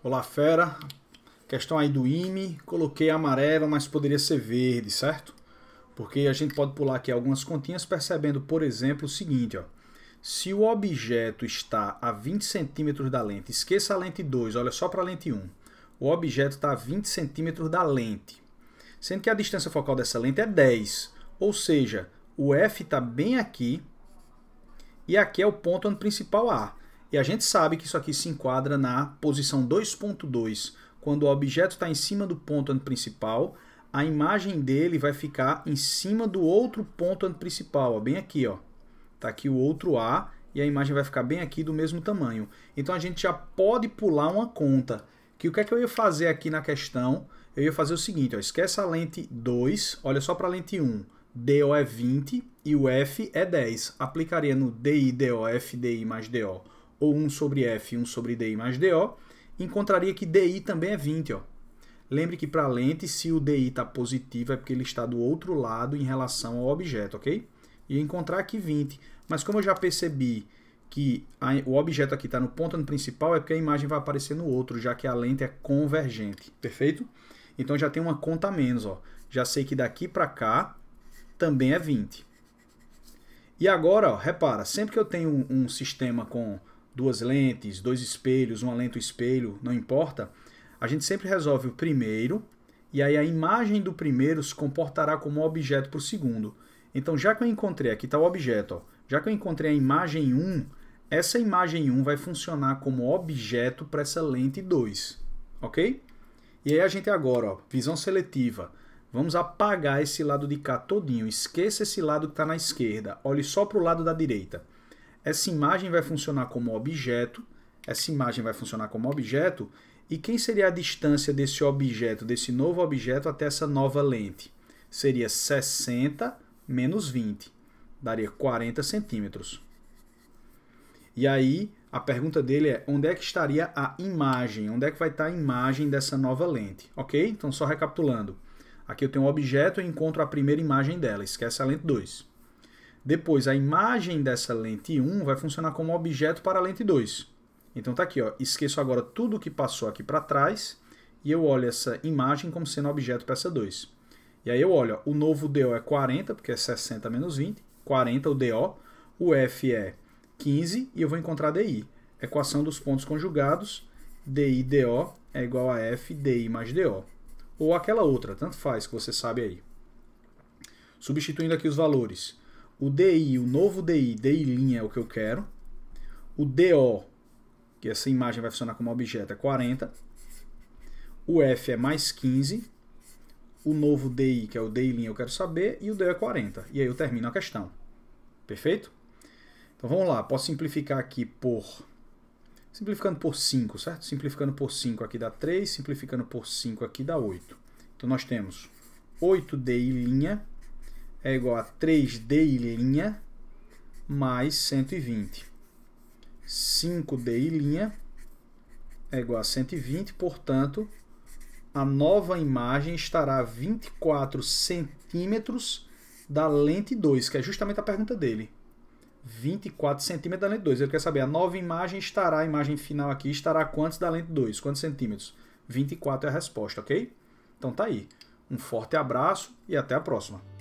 Olá, fera. Questão aí do IME, coloquei amarelo, mas poderia ser verde, certo? Porque a gente pode pular aqui algumas continhas percebendo, por exemplo, o seguinte, ó. Se o objeto está a 20 centímetros da lente, esqueça a lente 2, olha só para a lente 1. O objeto está a 20 centímetros da lente, sendo que a distância focal dessa lente é 10. Ou seja, o F está bem aqui e aqui é o ponto onde principal A. E a gente sabe que isso aqui se enquadra na posição 2.2, quando o objeto está em cima do ponto principal, a imagem dele vai ficar em cima do outro ponto principal, ó, bem aqui, ó. Tá aqui o outro A e a imagem vai ficar bem aqui do mesmo tamanho. Então a gente já pode pular uma conta. Que o que é que eu ia fazer aqui na questão? Eu ia fazer o seguinte, ó, esquece a lente 2, olha só para a lente 1. DO é 20 e o F é 10. Aplicaria no DI, DO, FDI mais DO ou 1 sobre f e 1 sobre di mais do, encontraria que di também é 20. Ó. Lembre que para a lente, se o di está positivo, é porque ele está do outro lado em relação ao objeto, ok? E encontrar aqui 20. Mas como eu já percebi que a, o objeto aqui está no ponto no principal, é porque a imagem vai aparecer no outro, já que a lente é convergente, perfeito? Então já tem uma conta a menos, ó. já sei que daqui para cá também é 20. E agora, ó, repara, sempre que eu tenho um, um sistema com duas lentes, dois espelhos, uma lente, um espelho, não importa, a gente sempre resolve o primeiro e aí a imagem do primeiro se comportará como objeto para o segundo. Então, já que eu encontrei, aqui está o objeto, ó, já que eu encontrei a imagem 1, essa imagem 1 vai funcionar como objeto para essa lente 2, ok? E aí a gente agora, ó, visão seletiva, vamos apagar esse lado de cá todinho, esqueça esse lado que está na esquerda, olhe só para o lado da direita. Essa imagem vai funcionar como objeto, essa imagem vai funcionar como objeto, e quem seria a distância desse objeto, desse novo objeto, até essa nova lente? Seria 60 menos 20, daria 40 centímetros. E aí, a pergunta dele é onde é que estaria a imagem? Onde é que vai estar a imagem dessa nova lente? Ok? Então, só recapitulando. Aqui eu tenho um objeto e encontro a primeira imagem dela. Esquece a lente 2. Depois, a imagem dessa lente 1 vai funcionar como objeto para a lente 2. Então tá aqui, ó, esqueço agora tudo que passou aqui para trás e eu olho essa imagem como sendo objeto para essa 2. E aí eu olho, ó, o novo DO é 40, porque é 60 menos 20, 40 o DO, o F é 15 e eu vou encontrar DI. Equação dos pontos conjugados, DI DO é igual a F DI mais DO. Ou aquela outra, tanto faz que você sabe aí. Substituindo aqui os valores. O DI, o novo DI, DI linha é o que eu quero. O DO, que essa imagem vai funcionar como objeto, é 40. O F é mais 15. O novo DI, que é o DI linha, eu quero saber. E o DO é 40. E aí eu termino a questão. Perfeito? Então vamos lá. Posso simplificar aqui por... Simplificando por 5, certo? Simplificando por 5 aqui dá 3. Simplificando por 5 aqui dá 8. Então nós temos 8DI linha é igual a 3D em linha mais 120. 5D em linha é igual a 120, portanto, a nova imagem estará a 24 centímetros da lente 2, que é justamente a pergunta dele. 24 centímetros da lente 2. Ele quer saber, a nova imagem estará, a imagem final aqui, estará quantos da lente 2? Quantos centímetros? 24 é a resposta, ok? Então tá aí. Um forte abraço e até a próxima.